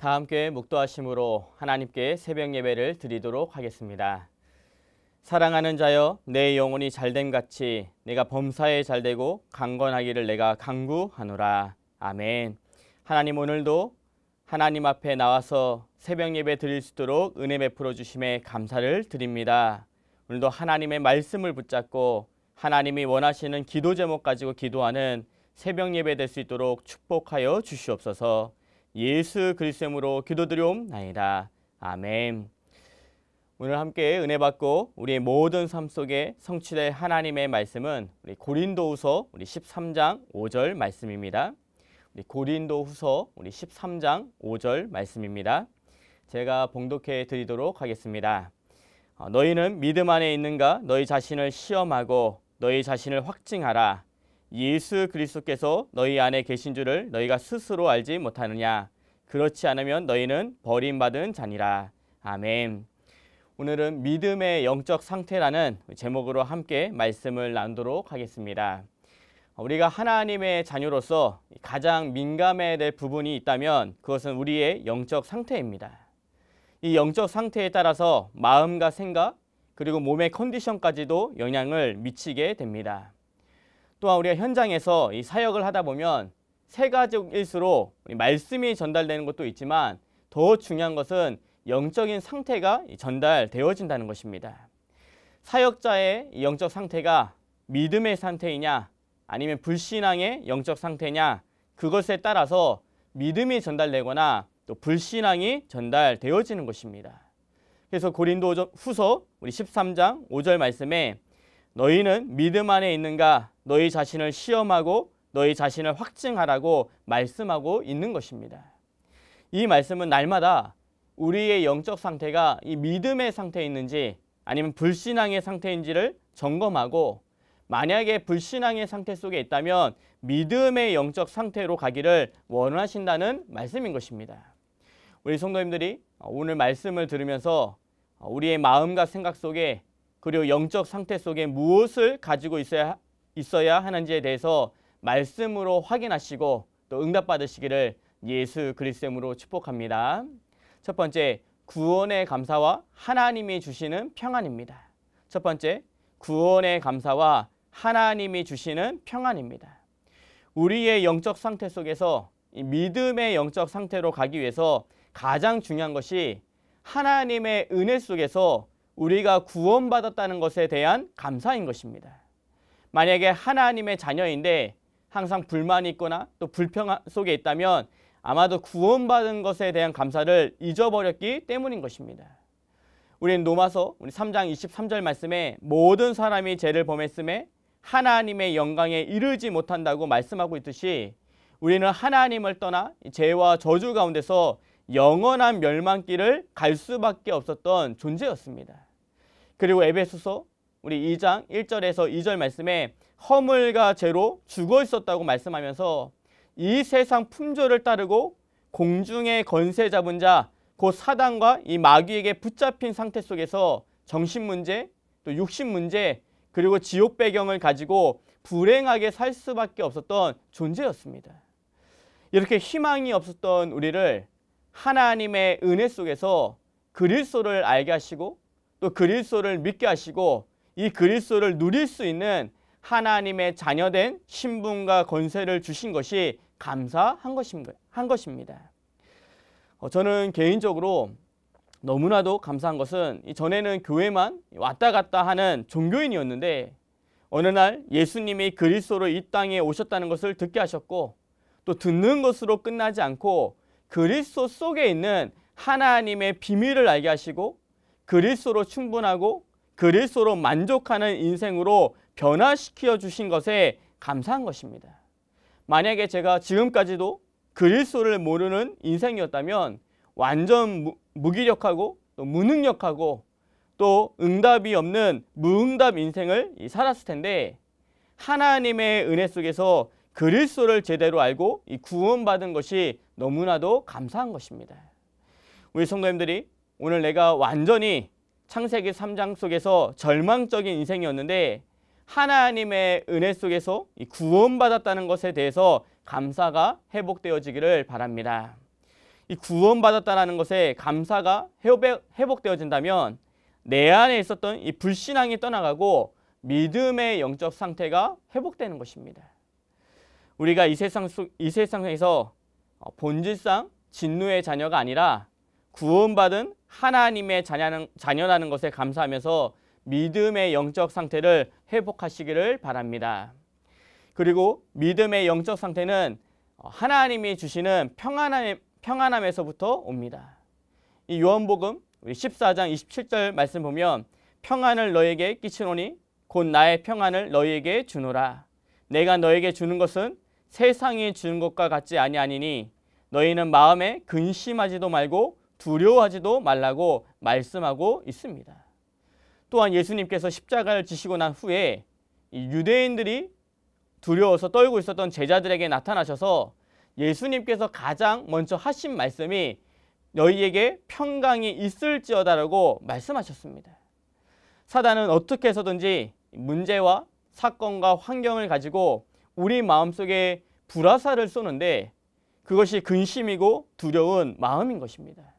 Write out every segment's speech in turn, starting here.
다 함께 묵도하심으로 하나님께 새벽 예배를 드리도록 하겠습니다. 사랑하는 자여 내 영혼이 잘됨 같이 내가 범사에 잘되고 강건하기를 내가 강구하노라. 아멘. 하나님 오늘도 하나님 앞에 나와서 새벽 예배 드릴 수 있도록 은혜 베풀어 주심에 감사를 드립니다. 오늘도 하나님의 말씀을 붙잡고 하나님이 원하시는 기도 제목 가지고 기도하는 새벽 예배 될 수 있도록 축복하여 주시옵소서. 예수 그리스도로 기도드려옵나이다. 아멘. 오늘 함께 은혜 받고 우리의 모든 삶 속에 성취될 하나님의 말씀은 우리 고린도후서 우리 13장 5절 말씀입니다. 우리 고린도후서 우리 13장 5절 말씀입니다. 제가 봉독해 드리도록 하겠습니다. 어, 너희는 믿음 안에 있는가 너희 자신을 시험하고 너희 자신을 확증하라. 예수 그리스도께서 너희 안에 계신 줄을 너희가 스스로 알지 못하느냐 그렇지 않으면 너희는 버림받은 자니라. 아멘. 오늘은 믿음의 영적 상태라는 제목으로 함께 말씀을 나누도록 하겠습니다. 우리가 하나님의 자녀로서 가장 민감해야 될 부분이 있다면 그것은 우리의 영적 상태입니다. 이 영적 상태에 따라서 마음과 생각 그리고 몸의 컨디션까지도 영향을 미치게 됩니다. 또한 우리가 현장에서 이 사역을 하다 보면 세 가지일수록 말씀이 전달되는 것도 있지만 더 중요한 것은 영적인 상태가 전달되어진다는 것입니다. 사역자의 영적 상태가 믿음의 상태이냐 아니면 불신앙의 영적 상태냐 그것에 따라서 믿음이 전달되거나 또 불신앙이 전달되어지는 것입니다. 그래서 고린도 후서 우리 13장 5절 말씀에 너희는 믿음 안에 있는가 너희 자신을 시험하고 너희 자신을 확증하라고 말씀하고 있는 것입니다. 이 말씀은 날마다 우리의 영적 상태가 이 믿음의 상태에 있는지 아니면 불신앙의 상태인지를 점검하고 만약에 불신앙의 상태 속에 있다면 믿음의 영적 상태로 가기를 원하신다는 말씀인 것입니다. 우리 성도님들이 오늘 말씀을 들으면서 우리의 마음과 생각 속에 그리고 영적 상태 속에 무엇을 가지고 있어야, 있어야 하는지에 대해서 말씀으로 확인하시고 또 응답받으시기를 예수 그리스도로 축복합니다. 첫 번째, 구원의 감사와 하나님이 주시는 평안입니다. 첫 번째, 구원의 감사와 하나님이 주시는 평안입니다. 우리의 영적 상태 속에서 믿음의 영적 상태로 가기 위해서 가장 중요한 것이 하나님의 은혜 속에서 우리가 구원받았다는 것에 대한 감사인 것입니다. 만약에 하나님의 자녀인데 항상 불만이 있거나 또 불평 속에 있다면 아마도 구원받은 것에 대한 감사를 잊어버렸기 때문인 것입니다. 우리는 로마서 우리 3장 23절 말씀에 모든 사람이 죄를 범했음에 하나님의 영광에 이르지 못한다고 말씀하고 있듯이 우리는 하나님을 떠나 죄와 저주 가운데서 영원한 멸망길을 갈 수밖에 없었던 존재였습니다. 그리고 에베소서 우리 2장 1절에서 2절 말씀에 허물과 죄로 죽어 있었다고 말씀하면서 이 세상 품조를 따르고 공중의 건세 잡은 자, 곧 사단과 이 마귀에게 붙잡힌 상태 속에서 정신 문제, 또 육신 문제, 그리고 지옥 배경을 가지고 불행하게 살 수밖에 없었던 존재였습니다. 이렇게 희망이 없었던 우리를 하나님의 은혜 속에서 그리스도를 알게 하시고 또 그리스도를 믿게 하시고 이 그리스도를 누릴 수 있는 하나님의 자녀된 신분과 권세를 주신 것이 감사한 것입니다. 어, 저는 개인적으로 너무나도 감사한 것은 전에는 교회만 왔다 갔다 하는 종교인이었는데 어느 날 예수님이 그리스도로 이 땅에 오셨다는 것을 듣게 하셨고 또 듣는 것으로 끝나지 않고 그리스도 속에 있는 하나님의 비밀을 알게 하시고 그리스도로 충분하고 그리스로 만족하는 인생으로 변화시켜 주신 것에 감사한 것입니다. 만약에 제가 지금까지도 그리스도를 모르는 인생이었다면 완전 무, 기력하고 무능력하고 또 응답이 없는 무응답 인생을 살았을 텐데 하나님의 은혜 속에서 그리스도를 제대로 알고 구원받은 것이 너무나도 감사한 것입니다. 우리 성도님들이 오늘 내가 완전히 창세기 3장 속에서 절망적인 인생이었는데 하나님의 은혜 속에서 구원받았다는 것에 대해서 감사가 회복되어지기를 바랍니다. 이 구원받았다는 것에 감사가 회복되어진다면 내 안에 있었던 이 불신앙이 떠나가고 믿음의 영적 상태가 회복되는 것입니다. 우리가 이 세상 속, 이 세상에서 본질상 진노의 자녀가 아니라 구원받은 하나님의 자녀는, 자녀라는 것에 감사하면서 믿음의 영적 상태를 회복하시기를 바랍니다. 그리고 믿음의 영적 상태는 하나님이 주시는 평안함, 평안함에서부터 옵니다. 이 요한복음 14장 27절 말씀 보면 평안을 너에게 끼치노니 곧 나의 평안을 너에게 주노라. 내가 너에게 주는 것은 세상이 주는 것과 같지 아니하니니 너희는 마음에 근심하지도 말고 두려워하지도 말라고 말씀하고 있습니다. 또한 예수님께서 십자가를 지시고 난 후에 유대인들이 두려워서 떨고 있었던 제자들에게 나타나셔서 예수님께서 가장 먼저 하신 말씀이 너희에게 평강이 있을지어다라고 말씀하셨습니다. 사단은 어떻게 해서든지 문제와 사건과 환경을 가지고 우리 마음속에 불화살을 쏘는데 그것이 근심이고 두려운 마음인 것입니다.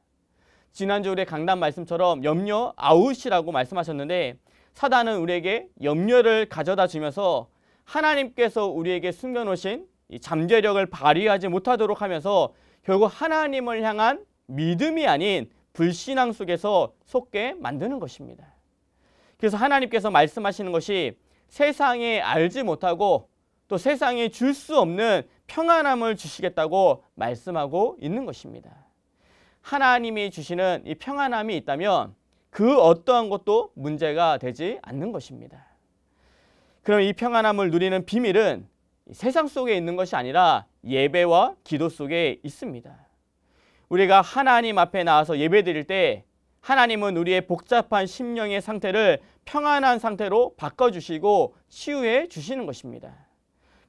지난주 우리 강단 말씀처럼 염려 아웃이라고 말씀하셨는데 사단은 우리에게 염려를 가져다 주면서 하나님께서 우리에게 숨겨놓으신 잠재력을 발휘하지 못하도록 하면서 결국 하나님을 향한 믿음이 아닌 불신앙 속에서 속게 만드는 것입니다. 그래서 하나님께서 말씀하시는 것이 세상에 알지 못하고 또 세상에 줄 수 없는 평안함을 주시겠다고 말씀하고 있는 것입니다. 하나님이 주시는 이 평안함이 있다면 그 어떠한 것도 문제가 되지 않는 것입니다. 그럼 이 평안함을 누리는 비밀은 세상 속에 있는 것이 아니라 예배와 기도 속에 있습니다. 우리가 하나님 앞에 나와서 예배 드릴 때 하나님은 우리의 복잡한 심령의 상태를 평안한 상태로 바꿔주시고 치유해 주시는 것입니다.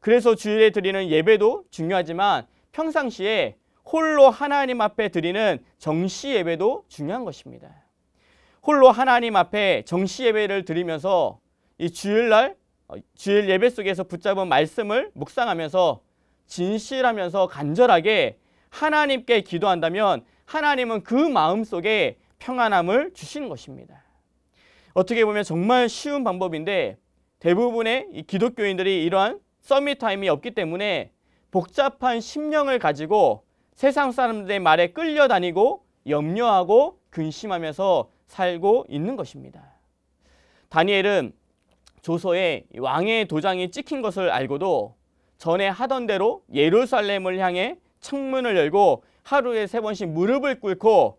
그래서 주일에 드리는 예배도 중요하지만 평상시에 홀로 하나님 앞에 드리는 정시 예배도 중요한 것입니다. 홀로 하나님 앞에 정시 예배를 드리면서 이 주일날 어, 주일 예배 속에서 붙잡은 말씀을 묵상하면서 진실하면서 간절하게 하나님께 기도한다면 하나님은 그 마음 속에 평안함을 주시는 것입니다. 어떻게 보면 정말 쉬운 방법인데 대부분의 기독교인들이 이러한 서밋 타임이 없기 때문에 복잡한 심령을 가지고 세상 사람들의 말에 끌려다니고 염려하고 근심하면서 살고 있는 것입니다. 다니엘은 조서에 왕의 도장이 찍힌 것을 알고도 전에 하던 대로 예루살렘을 향해 창문을 열고 하루에 세 번씩 무릎을 꿇고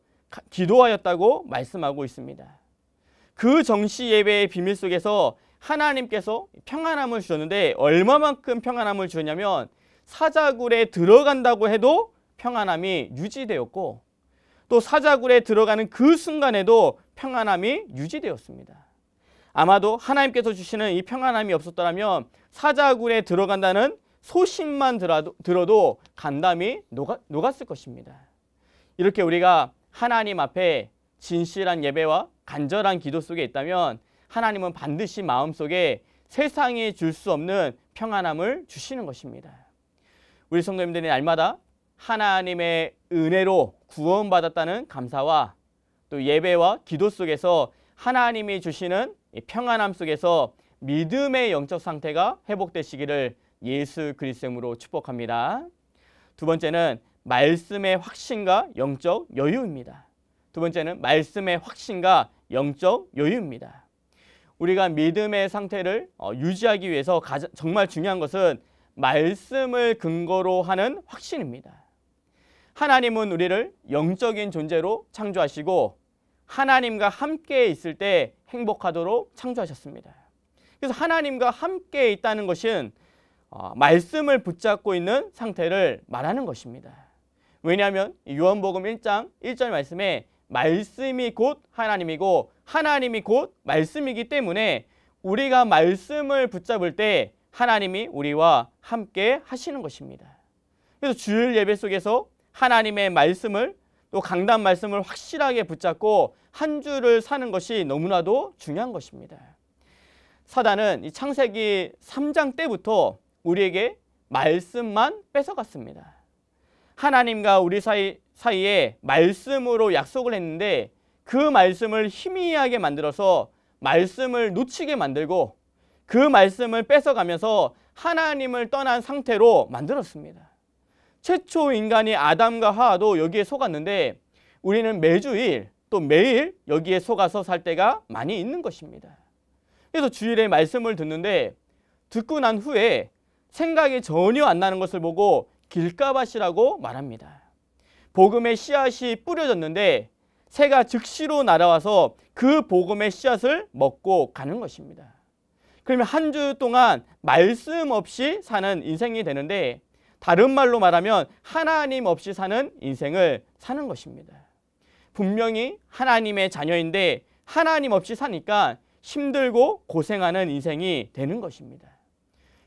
기도하였다고 말씀하고 있습니다. 그 정시 예배의 비밀 속에서 하나님께서 평안함을 주셨는데 얼마만큼 평안함을 주냐면 사자굴에 들어간다고 해도 평안함이 유지되었고 또 사자굴에 들어가는 그 순간에도 평안함이 유지되었습니다. 아마도 하나님께서 주시는 이 평안함이 없었더라면 사자굴에 들어간다는 소식만 들어도, 들어도 간담이 녹아, 녹았을 것입니다. 이렇게 우리가 하나님 앞에 진실한 예배와 간절한 기도 속에 있다면 하나님은 반드시 마음속에 세상이 줄 수 없는 평안함을 주시는 것입니다. 우리 성도님들이 날마다 하나님의 은혜로 구원받았다는 감사와 또 예배와 기도 속에서 하나님이 주시는 평안함 속에서 믿음의 영적 상태가 회복되시기를 예수 그리스도로 축복합니다. 두 번째는 말씀의 확신과 영적 여유입니다. 두 번째는 말씀의 확신과 영적 여유입니다. 우리가 믿음의 상태를 어, 유지하기 위해서 정말 중요한 것은 말씀을 근거로 하는 확신입니다. 하나님은 우리를 영적인 존재로 창조하시고 하나님과 함께 있을 때 행복하도록 창조하셨습니다. 그래서 하나님과 함께 있다는 것은 어, 말씀을 붙잡고 있는 상태를 말하는 것입니다. 왜냐하면 요한복음 1장 1절 말씀에 말씀이 곧 하나님이고 하나님이 곧 말씀이기 때문에 우리가 말씀을 붙잡을 때 하나님이 우리와 함께 하시는 것입니다. 그래서 주일 예배 속에서 하나님의 말씀을 또 강단 말씀을 확실하게 붙잡고 한 줄을 사는 것이 너무나도 중요한 것입니다. 사단은 이 창세기 3장 때부터 우리에게 말씀만 뺏어갔습니다. 하나님과 우리 사이, 사이에 말씀으로 약속을 했는데 그 말씀을 희미하게 만들어서 말씀을 놓치게 만들고 그 말씀을 뺏어가면서 하나님을 떠난 상태로 만들었습니다. 최초 인간이 아담과 하와도 여기에 속았는데 우리는 매주일 또 매일 여기에 속아서 살 때가 많이 있는 것입니다. 그래서 주일에 말씀을 듣는데 듣고 난 후에 생각이 전혀 안 나는 것을 보고 길가밭이라고 말합니다. 복음의 씨앗이 뿌려졌는데 새가 즉시로 날아와서 그 복음의 씨앗을 먹고 가는 것입니다. 그러면 한 주 동안 말씀 없이 사는 인생이 되는데 다른 말로 말하면 하나님 없이 사는 인생을 사는 것입니다. 분명히 하나님의 자녀인데 하나님 없이 사니까 힘들고 고생하는 인생이 되는 것입니다.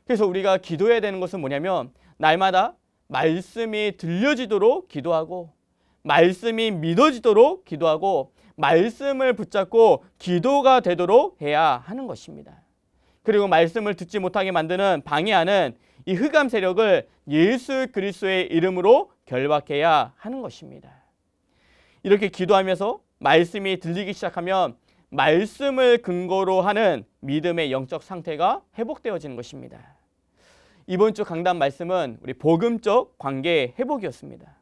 그래서 우리가 기도해야 되는 것은 뭐냐면 날마다 말씀이 들려지도록 기도하고 말씀이 믿어지도록 기도하고 말씀을 붙잡고 기도가 되도록 해야 하는 것입니다. 그리고 말씀을 듣지 못하게 만드는 방해하는 이 흑암 세력을 예수 그리스도의 이름으로 결박해야 하는 것입니다. 이렇게 기도하면서 말씀이 들리기 시작하면 말씀을 근거로 하는 믿음의 영적 상태가 회복되어지는 것입니다. 이번 주 강단 말씀은 우리 복음적 관계 회복이었습니다.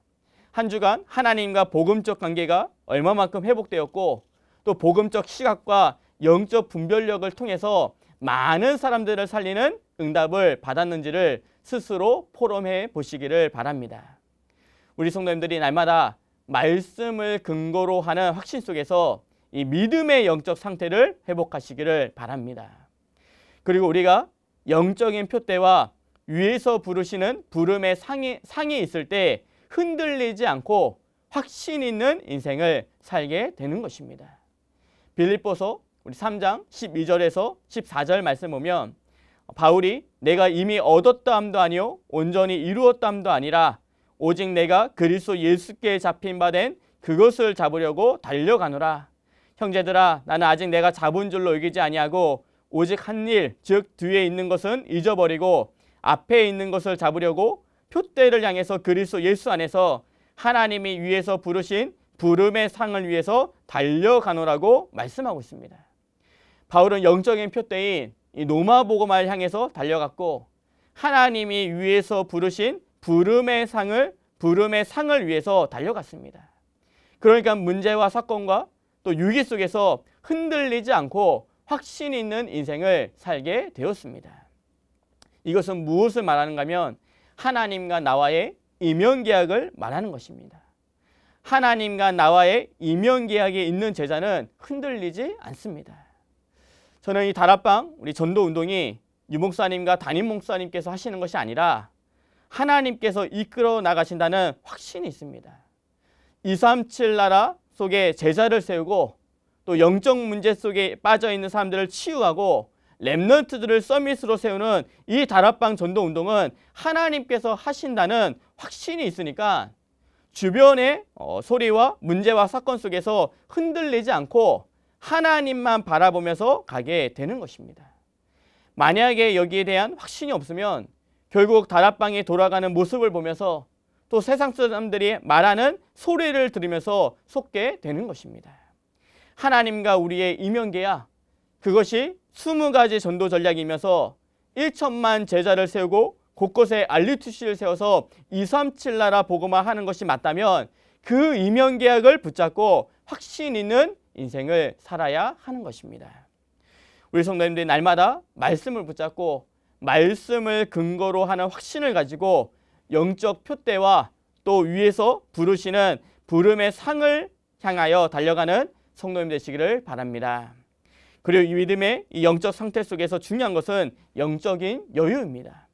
한 주간 하나님과 복음적 관계가 얼마만큼 회복되었고 또 복음적 시각과 영적 분별력을 통해서 많은 사람들을 살리는 응답을 받았는지를 스스로 포럼해 보시기를 바랍니다. 우리 성도님들이 날마다 말씀을 근거로 하는 확신 속에서 이 믿음의 영적 상태를 회복하시기를 바랍니다. 그리고 우리가 영적인 표대와 위에서 부르시는 부름의 상이, 상이 있을 때 흔들리지 않고 확신 있는 인생을 살게 되는 것입니다. 빌립보서 우리 3장 12절에서 14절 말씀 보면 바울이 내가 이미 얻었다함도 아니요 온전히 이루었다함도 아니라 오직 내가 그리스도 예수께 잡힌 바 된 그것을 잡으려고 달려가노라 형제들아 나는 아직 내가 잡은 줄로 여기지 아니하고 오직 한 일 즉 뒤에 있는 것은 잊어버리고 앞에 있는 것을 잡으려고 표대를 향해서 그리스도 예수 안에서 하나님이 위에서 부르신 부름의 상을 위해서 달려가노라고 말씀하고 있습니다. 바울은 영적인 표대인 이 노마복음을 향해서 달려갔고 하나님이 위에서 부르신 부름의 상을 부름의 상을 위해서 달려갔습니다. 그러니까 문제와 사건과 또 유기 속에서 흔들리지 않고 확신 있는 인생을 살게 되었습니다. 이것은 무엇을 말하는가 하면 하나님과 나와의 이면 계약을 말하는 것입니다. 하나님과 나와의 이면 계약에 있는 제자는 흔들리지 않습니다. 저는 이 다락방 우리 전도 운동이 유목사님과 담임 목사님께서 하시는 것이 아니라 하나님께서 이끌어 나가신다는 확신이 있습니다. 237 나라 속에 제자를 세우고 또 영적 문제 속에 빠져 있는 사람들을 치유하고 랩넌트들을 서밋으로 세우는 이 다락방 전도 운동은 하나님께서 하신다는 확신이 있으니까 주변의 어, 소리와 문제와 사건 속에서 흔들리지 않고 하나님만 바라보면서 가게 되는 것입니다. 만약에 여기에 대한 확신이 없으면 결국 다락방에 돌아가는 모습을 보면서 또 세상 사람들이 말하는 소리를 들으면서 속게 되는 것입니다. 하나님과 우리의 이면계야 그것이 20가지 전도 전략이면서 1천만 제자를 세우고 곳곳에 알리투시를 세워서 237 나라 복음화 하는 것이 맞다면 그 이면계약을 붙잡고 확신 있는 인생을 살아야 하는 것입니다. 우리 성도님들이 날마다 말씀을 붙잡고 말씀을 근거로 하는 확신을 가지고 영적 표대와 또 위에서 부르시는 부름의 상을 향하여 달려가는 성도님 되시기를 바랍니다. 그리고 이 믿음의 이 영적 상태 속에서 중요한 것은 영적인 여유입니다.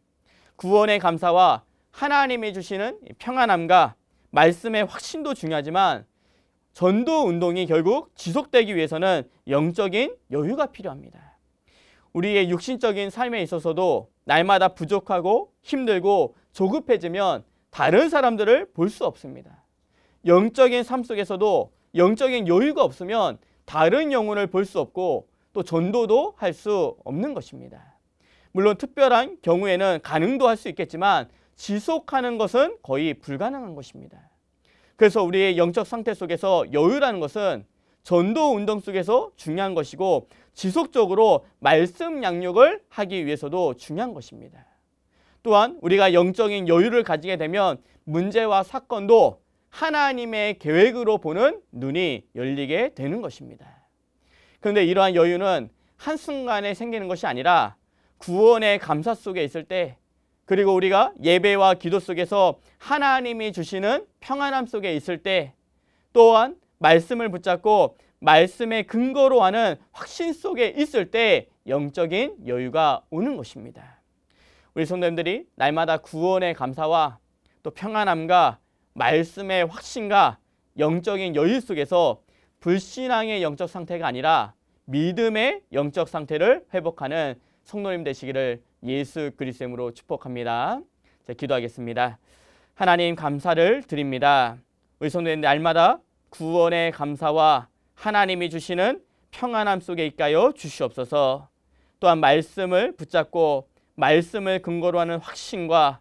구원의 감사와 하나님이 주시는 평안함과 말씀의 확신도 중요하지만 전도 운동이 결국 지속되기 위해서는 영적인 여유가 필요합니다. 우리의 육신적인 삶에 있어서도 날마다 부족하고 힘들고 조급해지면 다른 사람들을 볼 수 없습니다. 영적인 삶 속에서도 영적인 여유가 없으면 다른 영혼을 볼 수 없고 또 전도도 할 수 없는 것입니다. 물론 특별한 경우에는 가능도 할 수 있겠지만 지속하는 것은 거의 불가능한 것입니다. 그래서 우리의 영적 상태 속에서 여유라는 것은 전도 운동 속에서 중요한 것이고 지속적으로 말씀 양육을 하기 위해서도 중요한 것입니다. 또한 우리가 영적인 여유를 가지게 되면 문제와 사건도 하나님의 계획으로 보는 눈이 열리게 되는 것입니다. 그런데 이러한 여유는 한순간에 생기는 것이 아니라 구원의 감사 속에 있을 때 그리고 우리가 예배와 기도 속에서 하나님이 주시는 평안함 속에 있을 때 또한 말씀을 붙잡고 말씀의 근거로 하는 확신 속에 있을 때 영적인 여유가 오는 것입니다. 우리 성도님들이 날마다 구원의 감사와 또 평안함과 말씀의 확신과 영적인 여유 속에서 불신앙의 영적 상태가 아니라 믿음의 영적 상태를 회복하는 성도님 되시기를 예수 그리스도로 으 축복합니다. 자, 기도하겠습니다. 하나님 감사를 드립니다. 우 성도님 날마다 구원의 감사와 하나님이 주시는 평안함 속에 있가요 주시옵소서. 또한 말씀을 붙잡고 말씀을 근거로 하는 확신과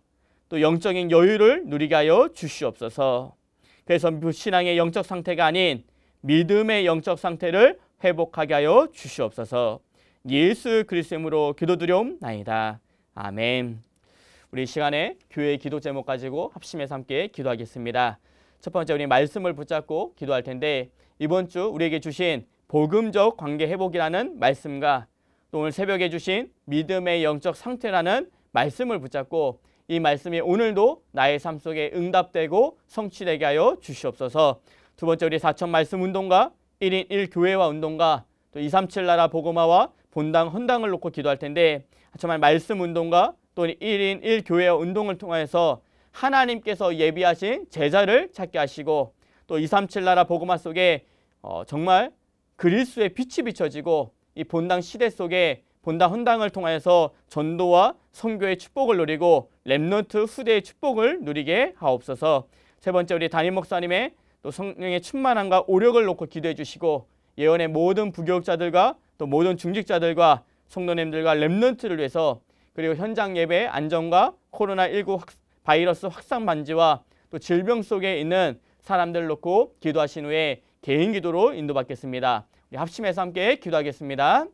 또 영적인 여유를 누리게 하여 주시옵소서. 그래서 그 신앙의 영적 상태가 아닌 믿음의 영적 상태를 회복하게 하여 주시옵소서. 예수 그리스도로 기도드려옵나이다. 아멘. 우리 시간에 교회 기도 제목 가지고 합심해서 함께 기도하겠습니다. 첫 번째 우리 말씀을 붙잡고 기도할 텐데 이번 주 우리에게 주신 복음적 관계 회복이라는 말씀과 또 오늘 새벽에 주신 믿음의 영적 상태라는 말씀을 붙잡고 이 말씀이 오늘도 나의 삶 속에 응답되고 성취되게 하여 주시옵소서. 두 번째 우리 사천 말씀 운동과 1인 1교회와 운동과 또237 나라 보고마와 본당 헌당을 놓고 기도할 텐데 정말 말씀 운동과 또는 1인 1교회 운동을 통해서 하나님께서 예비하신 제자를 찾게 하시고 또237 나라 복음화 속에 어, 정말 그리스의 빛이 비춰지고 이 본당 시대 속에 본당 헌당을 통해서 전도와 선교의 축복을 누리고 렘노트 후대의 축복을 누리게 하옵소서. 세 번째 우리 담임 목사님의 또 성령의 충만함과 오력을 놓고 기도해 주시고 예언의 모든 부교육자들과 또 모든 중직자들과 성도님들과 랩런트를 위해서 그리고 현장 예배 안전과 코로나19 바이러스 확산 반지와 또 질병 속에 있는 사람들 놓고 기도하신 후에 개인 기도로 인도받겠습니다. 우리 합심해서 함께 기도하겠습니다.